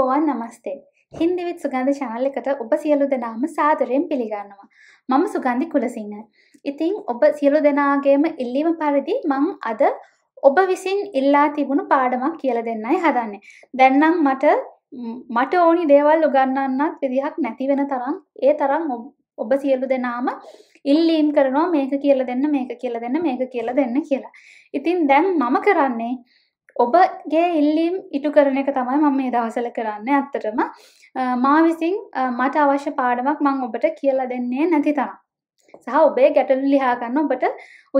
හෝවන් නමස්තේ. හින්දිවිත් සුගන්ධ චානල් එකට ඔබ සියලු දෙනාම සාදරයෙන් පිළිගන්නවා. මම සුගන්ධි කුලසිංහ. ඉතින් ඔබ සියලු දෙනාගේම ඉල්ලීම පරිදි මං අද ඔබ විසින් ඉල්ලා තිබුණු පාඩමක් කියලා දෙන්නයි හදන්නේ. දැන්නම් මට මට ඕනි දේවල් උගන්නන්නත් විදිහක් නැති වෙන තරම් ඒ තරම් ඔබ සියලු දෙනාම ඉල්ලීම් කරනවා මේක කියලා දෙන්න මේක කියලා දෙන්න මේක කියලා දෙන්න කියලා. ඉතින් දැන් මම කරන්නේ ඔබගේ ඉල්ලීම් ඉටු කරන එක තමයි මම මේ දවසල කරන්න ඇත්තටම මා විසින් මට අවශ්‍ය පාඩමක් මං ඔබට කියලා දෙන්නේ නැති තම සහ ඔබේ ගැටලු ලිහාගන්න ඔබට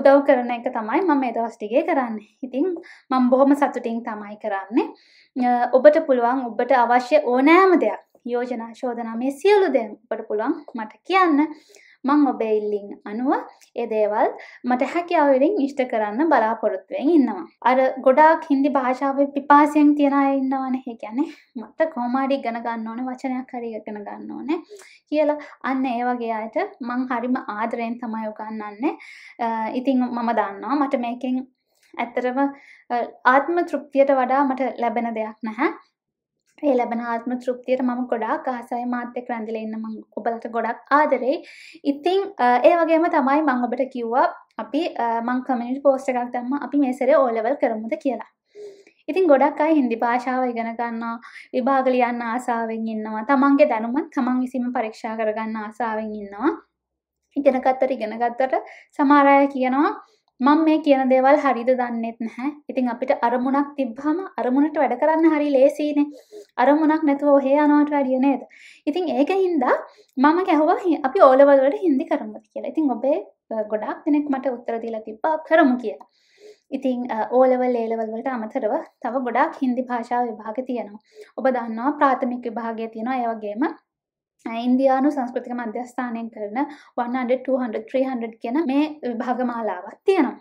උදව් කරන එක තමයි මම මේ දවස්ටිගේ කරන්න ඉතින් මං බොහොම සතුටින් තමයි කරන්නේ ඔබට පුළුවන් ඔබට අවශ්‍ය ඕනෑම දෙයක් යෝජනා ශෝධනා මේ සියලු දෙම් ඔබට පුළුවන් මට කියන්න මං ඔබේ ඉල්ලින් අනුව එදේවල් මට හැකියාවරින් ඉෂ්ට කරන්න බලාපොරොත්තුවෙන් ඉන්නවා. අර ගොඩාක් හින්දි භාෂාව පිපාසියෙන් තියෙනය ඉන්නවන හැකැනෙ මත්ත කෝමාඩි ගණගන්න ඕන වචනයක් හරිගෙන ගන්න ඕනේ කියලා අන්න ඒ වගේ අයට මං හරිම ආදරයෙන් තමයි උගන්නන්නේ ඉතිං මම දන්නවා මට මේකෙන් ඇත්තරම ආත්ම තෘප්තියට වඩා මට ලැබෙන දෙයක් නැහැ ඒ ලැබෙන ආත්ම තෘප්තියට මම ගොඩක් ආසයි මාත් එක්ක රැඳිලා ඉන්න මම ඔබලට ගොඩක් ආදරෙයි. ඉතින් ඒ වගේම තමයි මම ඔබට කිව්වා අපි මං කමියුනිටි පෝස්ට් එකක් දැම්මා අපි මේ සැරේ ඕ ලෙවල් කරමුද කියලා. ඉතින් ගොඩක් අය හින්දි භාෂාව ඉගෙන ගන්නවා විභාග ලියන්න ආසාවෙන් ඉන්නවා තමන්ගේ දැනුමත් තමන් විසින්ම පරීක්ෂා කරගන්න ආසාවෙන් ඉන්නවා. ඉගෙනගත්තට ඉගෙනගත්තට සමහර අය කියනවා මං මේ කියන දේවල් හරිද දන්නෙත් නැහැ ඉතින් අපිට අරමුණක් තිබ්හම අරමුණට වැඩ කරන්න හරි ලේසිනේ අරමුණක් නැතුව ඔහේ අනවට වැඩිය නේද ඉතින් ඒක හින්දා මම කැහවා අපි ඕලවල්වට හින්දි කරමුද කියලා ඉතින් ඔබේ ගොඩක් දෙනෙක් මට උත්තරදිලා තිබ්බා කරමු කියලා ඉතිං ඕලවල් ලේලවල්වලට අමතරව තව ගොඩක් හින්දි භාෂාව විභාග තියෙනවා ඔබ දන්නවා ප්‍රාථමික විභාගය තියෙනවා ඒවගේම ඉන්දයානු සංස්කෘතික මධ්‍යස්ථානයෙන් කරන 100-200-300 කියන මේ භාගමාලාවක් තියෙනවා.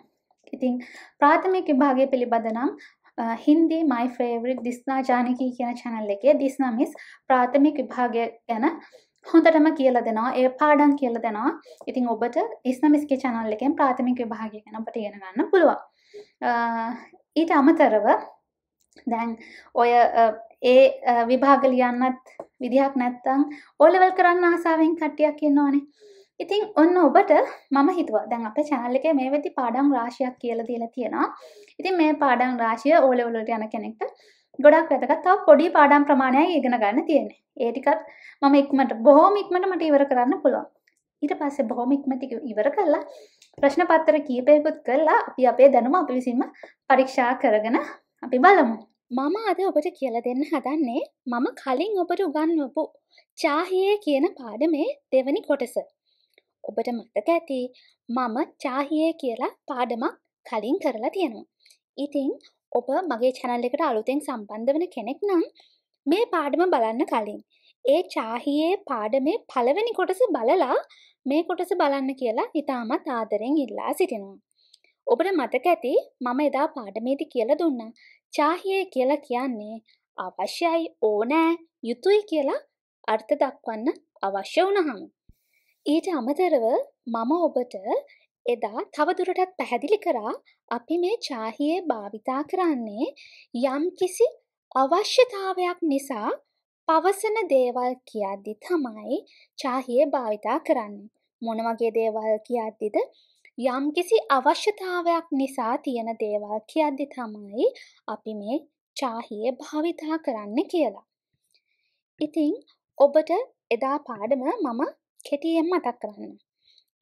ඉතිං ප්‍රාථමික භාගය පිළිබඳනම් හින්දි මයි ෆේවරිට් දිස්නා ජානකී කියන චැනල් එකේ දිස්නමිස් ප්‍රාථමික විභාගය ගැන හොඳටම කියල දෙනවා ඒ පාඩන් කියල දෙනවා ඉතිං ඔබට ඉස්නමිස්ක චැනල් එකෙන් ප්‍රාථමික විභාගය ගැන ඔබට ඉගෙන ගන්න පුළුවන් ඊට අමතරව දැන් ඔය ඒ විභාග ලියන්නත් විදිහක් නැත්තං ඕලෙවල් කරන්න ආසාාවෙන් කට්ටියක් කියන්න ඕනේ ඉතින් ඔන්න ඔබට මම හිතුව දැන් අප චානල්ලක මේ වෙති පාඩම් රාශයක් කියල දීලා තියෙනවා ඉතින් මේ පාඩම් රාශය ඕලෙවලට යන කෙනෙක්ට ගොඩක් වැදගත් තාව පොඩි පාඩම් ප්‍රමාණයක් ඉගෙන ගන්න තියෙන ඒටිකත් මම ඉක්මට බොහෝම ඉක්මට මට ඉවර කරන්න පුළුවන් ඊට පස්සේ බොහොම ඉක්මතික ඉවර කරලා ප්‍රශ්න පත්තර කීපයකුත් කරලා අපි අපේ දැනුම අපි විසින්ම පරීක්ෂා කරගෙන අපි බලමු මම අද ඔබට කියල දෙන්න හදන්නේ මම කලින් ඔබට උගන්වපු චාහියේ කියන පාඩමේ දෙවනි කොටස. ඔබට මතක ඇති මම චාහියේ කියලා පාඩමක් කලින් කරලා තියෙනවා. ඉතිං ඔබ මගේ චැනල් එකට අලුතෙන් සම්බන්ධ වන කෙනෙක් නම් මේ පාඩම බලන්න කලින්. ඒ චාහියේ පාඩමේ පළවෙනි කොටස බලලා මේ කොටස බලන්න කියලා ඉතාමත් ආදරෙන් ඉල්ලා සිටිනවා. ඔබට මතක ඇති මම එදා පාඩමේදි කියලා දුන්නා චාහිය කියලා කියන්නේ අවශ්‍යයි ඕනෑ යුතුයි කියලා අර්ථ දක්වන්න අවශ්‍ය වනහම. ඊට අමතරව මම ඔබට එදා තවදුරටත් පැහැදිලි කරා අපි මේ චාහියේ භාවිතා කරන්නේ යම් කිසි අවශ්‍යතාවයක් නිසා පවසන දේවල් කියද්දි තමයි චාහියේ භාවිතා කරන්න. මොන වගේ දේවල් කියද්දිද යම්කිසි අවශ්‍යතාවයක් නිසා තියෙන දේවල් කියද්දි තමයි අපි මේ චාහිය භාවිතා කරන්න කියලා. ඉතින් ඔබට එදා පාඩම මම කෙටියෙන් මතක් කරන්න.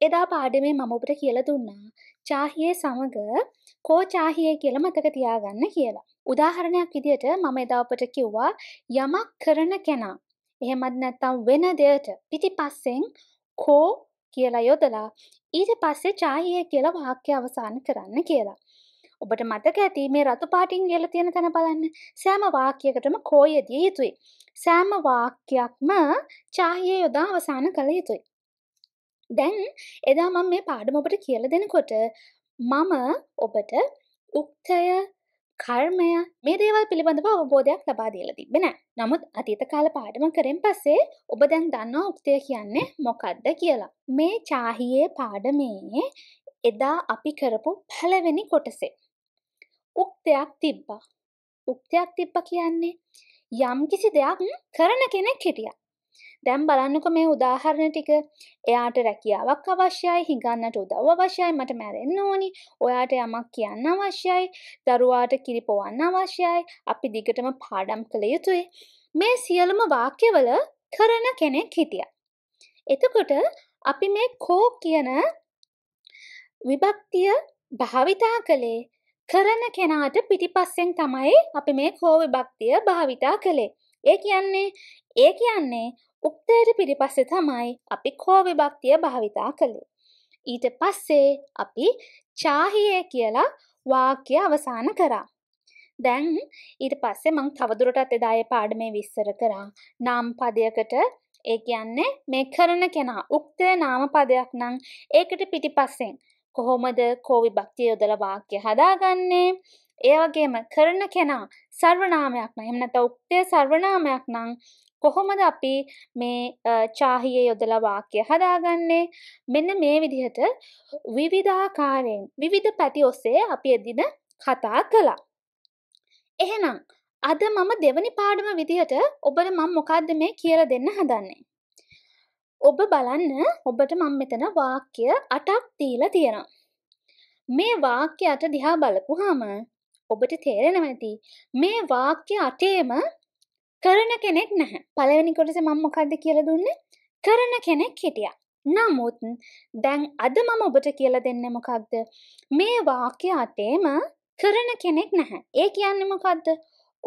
එදා පාඩමේ මම ඔබට කියලා දුන්නා චාහියේ සමග කෝචාහිය කියලා මතක තියාගන්න කියලා. උදාහරණයක් විදිහට මම එදා ඔබට කිව්වා යමක් කරන කෙනා එහෙමත් නැත්තම් වෙන දෙයට පිටිපස්සෙන් කෝ කියලා යොදලා ඊට පස්සේ චාහිය කියලා වාක්‍ය අවසන් කරන්න කියලා. ඔබට මතක ඇති මේ රතු පාටින් කියලා තියෙන තැන බලන්න. සෑම වාක්‍යයකටම කෝයදී යුතුයි. සෑම වාක්‍යයක්ම චාහියේ යොදා අවසන් කළ යුතුයි. දැන් එදා මම මේ පාඩම ඔබට කියලා දෙනකොට මම ඔබට උක්තය කර්මය මේ දේවල් පිළිබඳව අවබෝධයක් ලබා දීලා තිබෙන. නමුත් අතීත කාල පාඩම කරෙන් පස්සේ ඔබ දැන් දන්නවා උක්තිය කියන්නේ මොකක්ද කියලා. මේ චාහියේ පාඩමේ එදා අපි කරපු පළවෙනි කොටසේ. උක්තයක් තිබ්බා. උක්තයක් තිබ්බා කියන්නේ යම් කිසි දෙයක් කරන කෙනෙක් හිටියා. දැම් බලන්නක මේ උදාහරණ ටික එයාට රැකියාවක් අවශ්‍යයි හිඟන්නට උදව් අවශ්‍යයි මට මැරෙන්න්න ඕනි ඔයාට යමක් කියන්න අවශ්‍යයි දරුවාට කිරිපොවන්න අවශ්‍යයි අපි දිගටම පාඩම් කළ යුතුයි මේ සියලුම වාක්‍යවල කරන කෙනෙක් හිටිය එතකොට අපි මේ කෝ කියන විභක්තිය භාවිතා කළේ කරන කෙනාට පිටිපස්සෙන් තමයි අපි මේ කෝවිභක්තිය භාවිතා කළේ. ඒ කියන්නේ ඒ කියන්නේ උක්තයට පිරිපස්සෙ තමයි අපි කෝවි භක්තිය භාවිතා කළේ. ඊට පස්සේ අපි චාහියේ කියලා වාක්‍ය අවසාන කරා. දැන් ඊට පස්සේ මං තවදුරටත් එදාය පාඩමේ විස්තර කරා. නම් පදයකට ඒ කියන්නේ මේ කරන කෙනා උක්තය නාම පදයක් නම් ඒකට පිටිපස්සෙන් කොහොමද කෝවි භක්තිය යොදලා වාක්‍ය හදාගන්නේ? ඒ වගේම කරන කෙනා සර්වනාමයක් නම් එහෙම නැත්නම් උක්තය සර්වනාමයක් නම් කොහොමද අපි මේ චාහිය යොදලා වාක්‍ය හදාගන්නේ මෙන්න මේ විදිහට විවිධාකාරයෙන් විවිධ පැති ඔස්සේ අපි එදින කතා කළා එහෙනම් අද මම දෙවනි පාඩම විදිහට ඔබට මම මොකක්ද මේ කියලා දෙන්න හදන්නේ. ඔබ බලන්න ඔබට මම මෙතන වාක්‍ය 8ක් දීලා තියෙනවා. මේ වාක්‍ය 8 දිහා බලපුවාම ඔබට තේරෙනවා ඇති මේ වාක්‍ය 8ේම කරන කෙනෙක් නැහැ පළවෙනි කොටස මම මොකක්ද කියලා දුන්නේ කරන කෙනෙක් හිටියා නමුත් දැන් අද මම ඔබට කියලා දෙන්න මොකක්ද මේ වාක්‍ය අතේම කරන කෙනෙක් නැහැ ඒ කියන්නේ මොකක්ද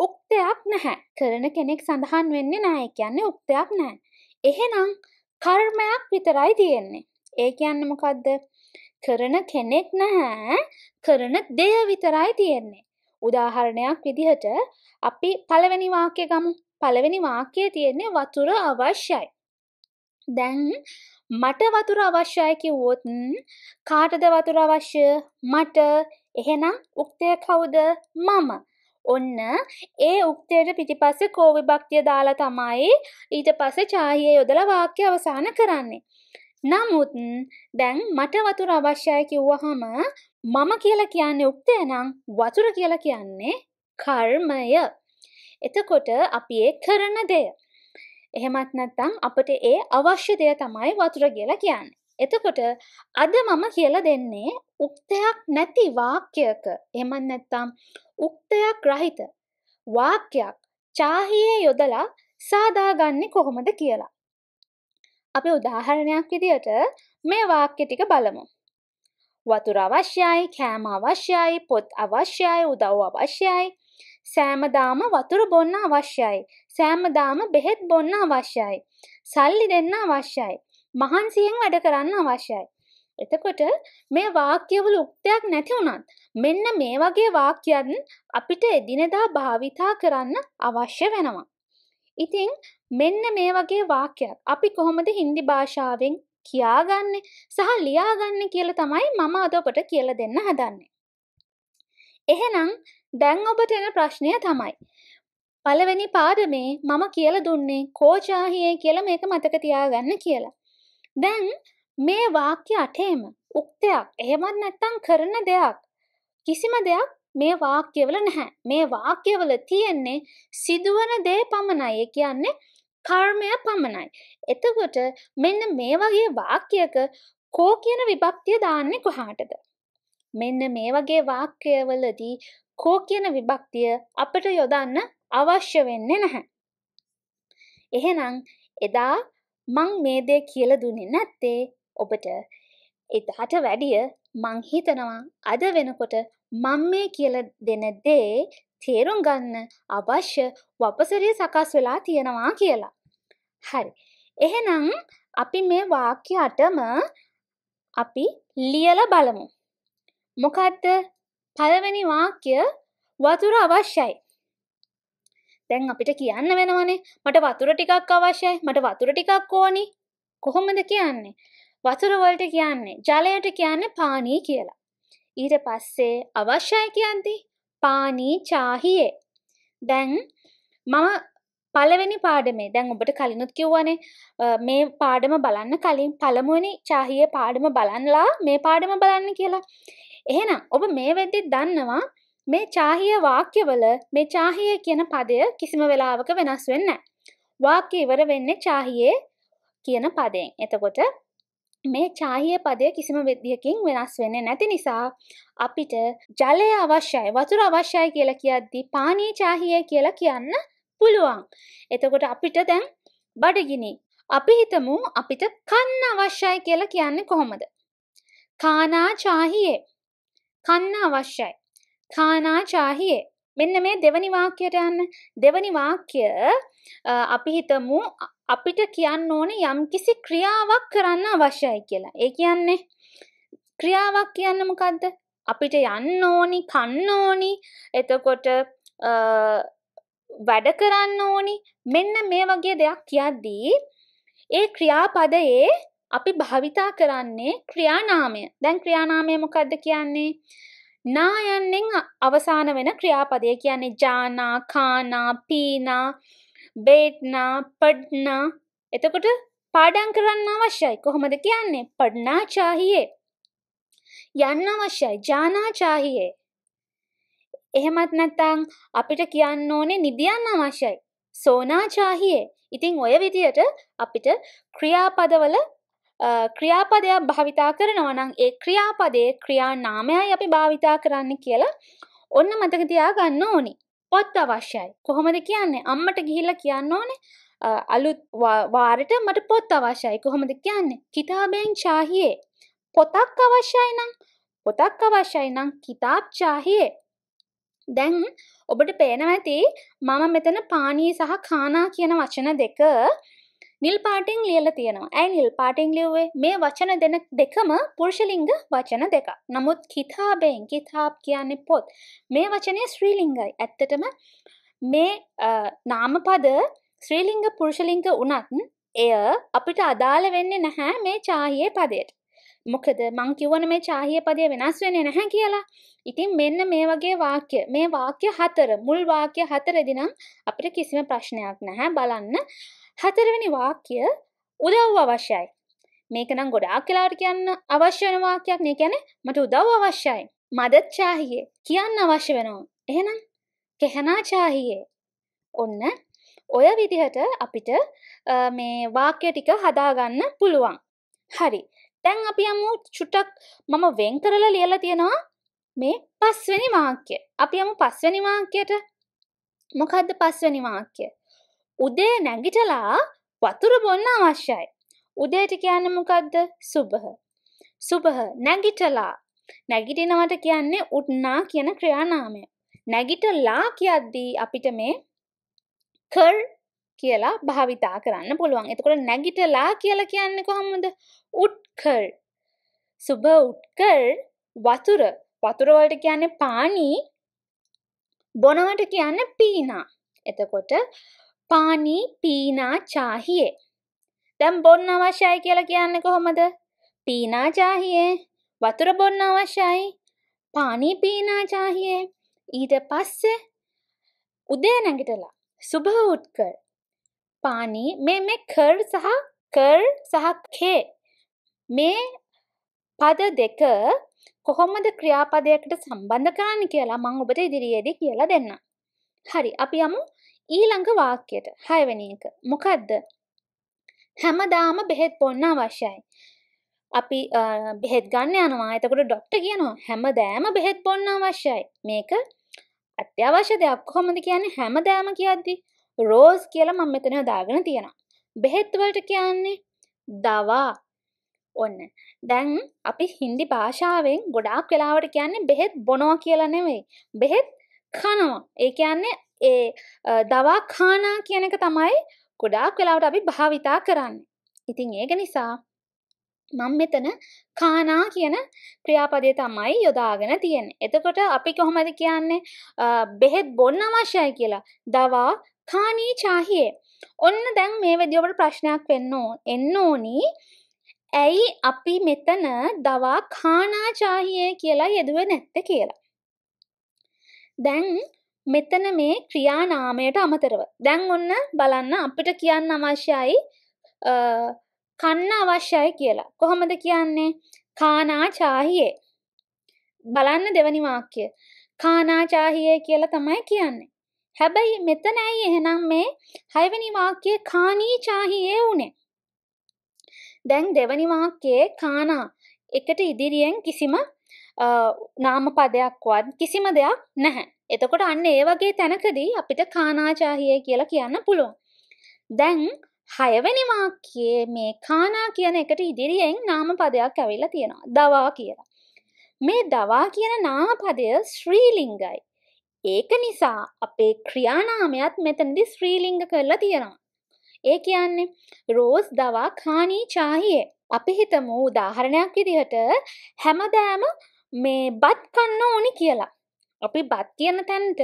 උක්තයක් නැහැ කරන කෙනෙක් සඳහන් වෙන්නේ නැහැ කියන්නේ උක්තයක් නැහැ එහෙනම් කර්මයක් විතරයි තියෙන්නේ ඒ කියන්නේ මොකද්ද කරන කෙනෙක් නැහැ කරන දෙය විතරයි තියෙන්නේ උදාහරණයක් විදිහට අපි පළවෙනි වාක්‍ය ගමු පළවෙනි වාක්‍යයේ තියෙන්නේ වතුර අවශ්‍යයි. දැන් මට වතුර අවශ්‍යයි කිව්වොත් කාටද වතුර අවශ්‍ය? මට. එහෙනම් උක්තය කවුද? මම. ඔන්න ඒ උක්තයට පිටිපස්සේ කෝ විභක්තිය දාලා තමයි ඊට පස්සේ චාහිය යොදලා වාක්‍ය අවසන් කරන්නේ. නමුත් දැන් මට වතුර අවශ්‍යයි කිව්වහම මම කියලා කියන්නේ උක්තය නම් වතුර කියලා කියන්නේ කර්මය. එතකොට අපි ඒ කරන දෙය. එහෙමත් නැත්තං අපට ඒ අවශ්‍ය දෙය තමයි වතුර කියලා කියන්න. එතකොට අද මම කියල දෙන්නේ උක්තයක් නැති වාක්‍යයක එමන් නැත්තම් උක්තයක් රහිත වාක්‍යයක් චාහියේ යොදලා සාදාගන්නේ කොහොමද කියලා. අපි උදාහරණයක් විදියට මේ වාක්‍ය ටික බලමු. වතුර අවශ්‍යයි කෑම අවශ්‍යයි පොත් අවශ්‍යයි උදව් අවශ්‍යයි සෑමදාම වතුර බොන්න අවශ්‍යයි. සෑමදාම බෙහෙත් බොන්න අවශ්‍යයි. සල්ලි දෙන්න අවශ්‍යයි. මහන්සියෙන් වැඩ කරන්න අවශ්‍යයි. එතකොට මේ වාක්‍යවල උක්තයක් නැති වුණත් මෙන්න මේ වගේ වාක්‍යයන් අපිට එදිනෙදා භාවිතා කරන්න අවශ්‍ය වෙනවා. ඉතින් මෙන්න මේ වගේ වාක්‍යයක් අපි කොහොමද හින්දි භාෂාවෙන් කියාගන්නේ සහ ලියාගන්නේ කියලා තමයි මම අද ඔබට කියලා දෙන්න හදන්නේ. එහෙනම් දැන් ඔබට එන ප්‍රශ්නය තමයි. පළවෙනි පාඩමේ මම කියල දුන්නේ කෝචාහියේ කියල මේක මතක තියාගන්න කියලා. දැන් මේ වාක්‍ය අටේම උක්තයක් එහෙමත් නැත්තං කරන දෙයක් කිසිම දෙයක් මේ වාක්‍යවල නැහැ මේ වාක්‍යවල තියෙන්නේ සිදුවන දේ පමණයි කියන්නේ කර්මය පමණයි. එතකොට මෙන්න මේ වගේ වාක්‍යක කෝ කියන විභක්තිය දාන්නේ කොහාටද. මෙන්න මේ වගේ වාක්‍යවලදී කෝ කියන විභක්තිය අපට යොදන්න අවශ්‍ය වෙන්නේ නැහැ. එහෙනම් එදා මං මේ දේ කියල දුන්නේ නැත්තේ ඔබට එදාට වැඩිය මං හිතනවා අද වෙනකොට මං මේ කියල දෙන දේ තේරුම් ගන්න අවශ්‍ය වපසරිය සකස් වෙලා තියෙනවා කියලා. හරි. එහෙනම් අපි මේ වාක්‍ය අටම අපි ලියල බලමු. මොකක්ද පළවෙනි වාක්‍ය වතුර අවශ්‍යයි. දැන් අපිට කියන්න වෙනවනේ මට වතුර ටිකක් අවශ්‍යයි මට වතුර ටිකක් ඕනි කොහොමද කියන්නේ වතුර වලට කියන්නේ ජලයට කියන්නේ පානී කියලා ඊට පස්සේ අවශ්‍යයි කියන්ති පානී චාහියේ දැන් මම පළවෙනි පාඩමේ දැන් ඔබට කලිනුත් කිව්වනේ මේ පාඩම බලන්න කලින් පළමුවනි චාහිය පාඩම බලන්නලා මේ පාඩම බලන්න කියලා එහෙනම් ඔබ මේ වෙද්දි දන්නවා මේ චාහිය වාක්‍යවල මේ චාහිය කියන පදය කිසිම වෙලාවක වෙනස් වෙන්න. වාක්‍ය ඉවර වෙන්නේ චාහියේ කියන පදයෙන්. එතකොට මේ චාහිය පදය කිසිම විදිහකින් වෙනස් වෙන්නේ නැති නිසා අපිට ජලය අවශ්‍යයි වතුර අවශ්‍යයි කියලා කියද්දී පානීය චාහිය කියලා කියන්න පුළුවන්. එතකොට අපිට දැන් බඩගිනි. අපි හිතමු අපිට කන්න අවශ්‍යයි කියලා කියන්නේ කොහොමද? කානා චාහියේ කන්න අවශ්‍යයි. කානා චාහියේ. මෙන්න මේ දෙවනි වාක්‍යයට යන්න. දෙවනි වාක්‍ය අපි හිතමු අපිට කියන්න ඕනේ යම්කිසි ක්‍රියාවක් කරන්න අවශ්‍යයි කියලා. ඒ කියන්නේ ක්‍රියාවක් කියන්න මොකද්ද? අපිට යන්න ඕනි, කන්න ඕනි, එතකොට වැඩ කරන්න ඕනි. මෙන්න මේ වගේ දෙයක් කියද්දී ඒ ක්‍රියාපදයේ අපි භාවිතා කරන්නේ ක්‍රියානාමය. දැන් ක්‍රියානාමය මොකද්ද කියන්නේ? නා යන්නෙන් අවසාන වෙන ක්‍රියාපදය කියන්නේ ජානා, කානා, පීනා, බේට්නා, පඩ්නා. එතකොට පාඩම් කරන්න අවශ්‍යයි. කොහොමද කියන්නේ? පඩ්නා චාහියේ. යන්න අවශ්‍යයි. ජානා චාහියේ. එහෙමත් නැත්නම් අපිට කියන්න ඕනේ නිදියන්න අවශ්‍යයි. සෝනා චාහියේ. ඉතින් ඔය විදියට අපිට ක්‍රියාපදවල ක්‍රියාපදයක් භාවිතා කරනවනං ඒ ක්‍රියාපදේ ක්‍රියා නාමයයි අපි භාවිතා කරන්න කියලා ඔන්න මතක තියා ගන්න ඕනි පොත් අවශ්‍යයි කොහොමද කියන්නේ අම්මට ගිහිල්ල කියන්න ඕනේ අලුත් වාරට මට පොත් අවශ්‍යයි කොහොමද කියන්නේ කිතාබයෙන් චාහියේ පොතක් අවශ්‍යයි නම් පොතක් අවශ්‍යයි නම් කිතාබ් චාහියේ දැන් ඔබට පේනවඇති මම මෙතන පානී සහ කානා කියන වචන දෙක නිල් පාටෙන් ලියල තියෙනවා ඇයි නිල් පාටෙන් ලියවේ මේ වචන දෙන දෙකම පුර්ෂලිංග වචන දෙක නමුත් කිතාබයෙන් කිතාබ් කියන්නේ පොත් මේ වචනය ශ්‍රීලිංගයි ඇත්තටම මේ නාමපද ශ්‍රීලිංග පුර්ෂලිංග වනත් එය අපිට අදාළ වෙන්න නැහැ මේ චාහියේ පදයට මොකද මං කිවන මේ චාහිය පදය වෙනස් වෙන නැහැ කියලා ඉතින් මෙන්න මේ වගේ වාක්‍ය මේ වාක්‍ය හතර මුල් වාක්‍ය හතර දිනම් අපිට කිසිම ප්‍රශ්නයක් නැහැ බලන්න හතරවෙනි වාක්‍ය උදව් අවශ්‍යයි. මේක නම් ගොඩාක් කලාට කියන්න අවශ්‍ය වෙන වාක්‍යයක් නේ කියන්නේ මට උදව් අවශ්‍යයි. මදත් චාහියේ කියන්න අවශ්‍ය වෙනවා. එහෙනම් කෙහනා චාහියේ. ඔන්න ඔය විදිහට අපිට මේ වාක්‍ය ටික හදාගන්න පුළුවන්. හරි. දැන් අපි යමු චුට්ටක් මම වෙන් කරලා ලියලා තියෙනවා මේ පස්වෙනි වාක්‍ය. අපි යමු පස්වෙනි වාක්‍යයට. මොකද්ද පස්වෙනි වාක්‍ය? උදේ නැගිටලා වතුර බොන්න අවශ්‍යයි. උදේට කියන්නේ මොකද්ද? සුබහ. සුබහ නැගිටලා. නැගිටිනවට කියන්නේ උට්නා කියන ක්‍රියානාමය. නැගිටලා කියද්දී අපිට මේ කර් කියලා භාවිතා කරන්න පුළුවන්. එතකොට නැගිටලා කියලා කියන්නේ කොහොමද? උත්කර්. සුබ උත්කර් වතුර. වතුර වලට කියන්නේ පානි. බොනවට කියන්නේ පීනා. එතකොට පානී පීනා චාහියේ. දැම් බොන්න අවශ්‍යයි කියලා කියන්න කොහොමද පීනා චාහියේ වතුර බොන්න අවශ්‍යයි පානී පීනා චාහියේ ඊට පස්සේ උදේ නැගිටලා සුභහුට් කර පානී මේ මේ කර් සහ කර් සහ කේ මේ පද දෙක කොහොමද ක්‍රියාපදයකට සම්බන්ධ කරන්න කියලා මං ඔබට ඉදිරියේදී කියලා දෙන්න. හරි අපි යමු ඊළඟ වාක්‍යයට හයවැනි එක මොකක්ද හැමදාම බෙහෙත් බොන්න අවශ්‍යයි. අපි බෙහෙත් ගන්න යනවා එතකොට ඩොක්ට කියනවා හැමදෑම බෙහෙත් බොන්න අවශ්‍යයි මේක අත්‍යවශ්‍ය දෙයක් කොහොමද කියන්නේ හැමදෑම කියද්දි රෝස් කියලා මම මෙතන දාගෙන තියෙනවා. බෙහෙත් වලට කියන්නේ දවා ඔන්න දැන් අපි හින්දි භාෂාවෙන් ගොඩාක් වෙලාවට කියන්නේ බෙහෙත් බොනවා කියලා නෙවෙයි. බෙහෙත් කනවා. ඒ කියන්නේ ඒ දවාඛානා කියනක තමයි ගොඩාක් වෙලාවට අපි භාවිතා කරන්න. ඉතිං ඒක නිසා මං මෙතන කානා කියන ක්‍රියාපදය තමයි යොදාගෙන තියෙන. එතකොට අපි කොහොමද කියන්නේ බෙහෙත් බොන්න අවශ්‍යයි කියලා. දවා කානී චාහියේ. ඔන්න දැන් මේ වෙදී ඔබට ප්‍රශ්නයක් වෙන්න ඕන. එන්න ඕනි. ඇයි අපි මෙතන දවා කානා චාහියේ කියලා යෙදුවේ නැත්තේ කියලා. දැන් මෙතන මේ ක්‍රියානාමයට අමතරව දැන් ඔන්න බලන්න අපිට කියන්න අවශ්‍යයි කන්න අවශ්‍යයි කියලා කොහොමද කියන්නේ කානාචාහියේ බලන්න දෙවනි වාක්‍ය කානාචාහියේ කියලා තමයි කියන්නේ හැබැයි මෙතන ඇයි එහෙනම් මේ හයවෙනි වාක්‍යයේ කානීචාහියේ උනේ දැන් දෙවනි වාක්‍යයේ කානා එකට ඉදිරියෙන් කිසිම නාම පදයක්වත් කිසිම දෙයක් නැහැ. එතකොට අන්න ඒ වගේ තැනකදී අපිට කානාචාහිය කියලා කියන්න පුළුවන්. දැන් හයවැනි වාක්‍යයේ මේ කානා කියන එකට ඉදිරියෙන් නාම පදයක් ඇවිල්ලා තියෙනවා. දවා කියලා. මේ දවා කියන නාම පදය ශ්‍රීලිංගයි. ඒක නිසා අපේ ක්‍රියානාමයත් මෙතනදි ශ්‍රීලිංග කරලා තියෙනවා. ඒ කියන්නේ රෝස් දවා කානී චාහියේ. අපි හිතමු උදාහරණයක් විදිහට හැමදාම මේ බත් කන්න ඕනි කියලා අපි බත් කියන තැන්ට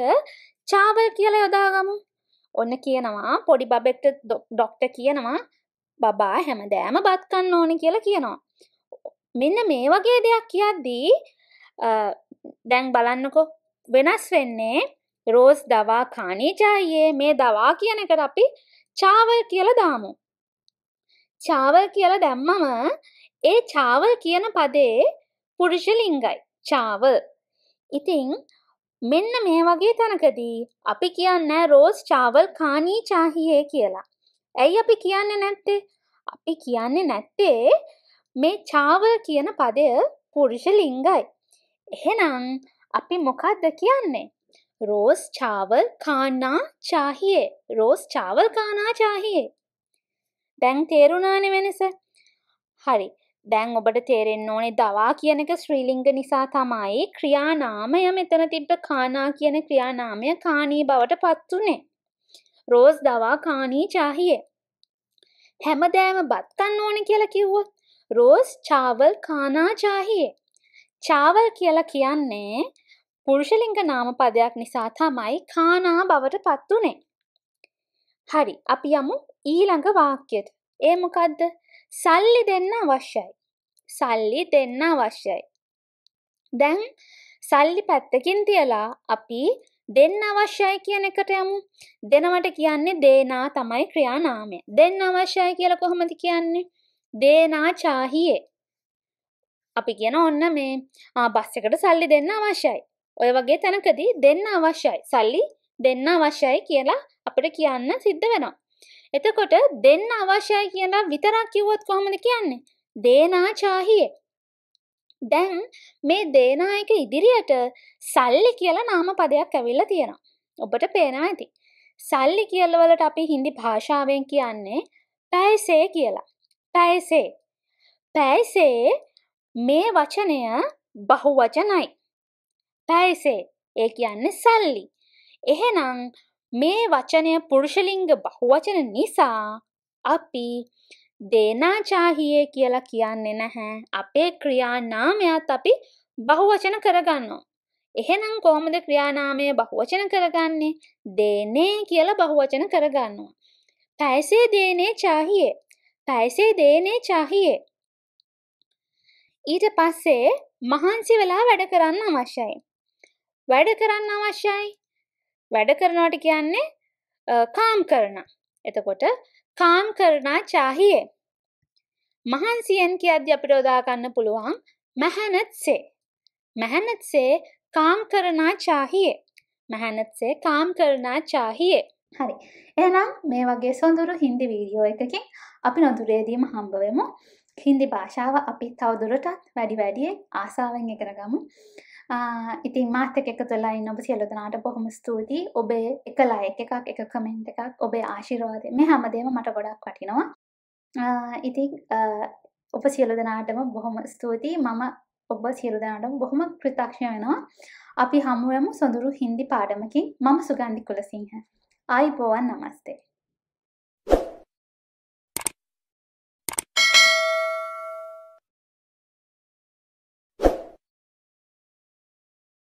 චාවල් කියලා යොදාගමු ඔන්න කියනවා පොඩි බබෙක්ට ඩොක්ට කියනවා බබා හැමදෑම බත් කන්න ඕනි කියලා කියනවා මෙන්න මේ වගේ දෙයක් කියද්දී දැන් බලන්නකො වෙනස් වෙන්නේ රෝස් දවා කානීජායේ මේ දවා කියන එකට අපි චාවල් කියලා දාමු චාවල් කියලා දැම්මම ඒ චාවල් කියන පදේ පුරුෂ ලිංගයි චාව. ඉතිං මෙන්න මේ වගේ තැනකදී අපි කියන්න රෝස් චාවල් කානී චාහියේ කියලා. ඇයි අපි කියන්න නැත්තේ? අපි කියන්නේ නැත්තේ මේ චාවල් කියන පදය පුරුෂ ලිංගයි. එහෙනම් අපි මොකක්ද කියන්නේ? රෝස් චාවල් කානා චාහියේ. රෝස් චාවල් කානා චාහියේ. දැන් තේරුණානේ වෙනස. හරි. දැන් ඔබට තේරෙන්න ඕනේ දවා කියනක ශ්‍රීලිංග නිසා තමයි ක්‍රියානාමය මෙතන තිබ්බ කානා කියන ක්‍රියානාමය කානී බවට පත්තුනේ. රෝස් දවා කානී චාහියේ. හැමදෑම බත් කන්න ඕනේ කියලා කිව්වොත් රෝස් චාවල් කානා චාහියේ. චාවල් කියලා කියන්නේ පුරුෂලිංග නාම පදයක් නිසා තමයි කානා බවට පත්තුනේ. හරි අපි යමු ඊළඟ වාක්‍යයට. ඒ මොකද්ද? සල්ලි දෙන්න අවශ්‍යයි. සල්ලි දෙන්න අවශ්‍යයි. දැන් සල්ලි පැත්තකින් තියලා අපි දෙන්න අවශ්‍යයි කියන එකට යමු. දෙනවට කියන්නේ දේනා තමයි ක්‍රියානාමය. දෙන්න අවශ්‍යයි කියලා කොහොමද කියන්නේ? දේනා චාහියේ. අපි කියන ඔන්න මේ බස් එකට සල්ලි දෙන්න අවශ්‍යයි. ඔය වගේ තැනකදී දෙන්න අවශ්‍යයි. සල්ලි දෙන්න අවශ්‍යයි කියලා අපිට කියන්න සිද්ධ වෙනවා. එතකොට දෙන්න අවශ්‍යයි කියලා විතරක් කිව්වොත් කොහොමද කියන්නේ? දේනා චාහිය. දැන් මේ දේනායක ඉදිරියට සල්ලි කියලා නාම පදයක් ඇවිල්ලා තියෙනවා. ඔබට පේනවා ඇති. සල්ලි කියල වලට අපි හින්දි භාෂාවෙන් කියන්නේ පැයසේ කියලා. පැයසේ. පැයසේ මේ වචනය බහු වචනයි. පැයසේ ඒ කියන්නේ සල්ලි. එහෙනම් මේ වචනය පුරුෂලිංග බහුවචන නිසා අපි දේනාචාහියේ කියලා කියන්නේ නැහැ අපේ ක්‍රියානාමයත් අපි බහුවචන කරගන්නවා. එහෙනම් කොහොමද ක්‍රියානාමය බහුවචන කරගන්නේ දේනේ කියලා බහුවචන කරගන්නවා. පැයසේ දේනේ චාහියේ පැයසේ දේනේ චාහියේ ඊට පස්සේ මහන්සි වෙලා වැඩ කරන්න අවශ්‍යයි. වැඩ කරන්න අවශ්‍යයි වැඩ කරනවට කියන්නේ කාම් කරන. එතකොට කාම් කරනා චාහියේ. මහන්සියෙන් කියද්දි අපිට උදාගන්න පුළුවන් මැහැනත්සේ. මැහැනත්සේ කාම් කරනා චාහියේ. මැහැනත්සේ කාම් කරනා චාහියේ. හරි. එහෙනම් මේ වගේ සොඳුරු හින්දි වීඩියෝ එකකින් අපි නොදුරේදීම හම්බ වෙමු. හින්දි භාෂාව අපි තවදුරටත් වැඩි වැඩියෙන් ආසාවෙන් ඉගෙන ගමු. ඉතින් මාතක එක තුලා ඉන්න ඔබ සියලු දෙනාට බොහොම ස්තුතියි. ඔබේ එක ලයික් එකක්, එක කමෙන්ට් එකක්, ඔබේ ආශිර්වාදය මේ හැමදේම මට ගොඩක් වටිනවා. ඉතින් ඔබ සියලු දෙනාටම බොහොම ස්තුතියි. මම ඔබ සියලු දෙනාටම බොහොම කෘතඥ වෙනවා. අපි හමුවෙමු සොඳුරු හින්දි පාඩමකින්. මම සුගන්ධි කුලසිංහ. ආයිබෝවන් නමස්තේ.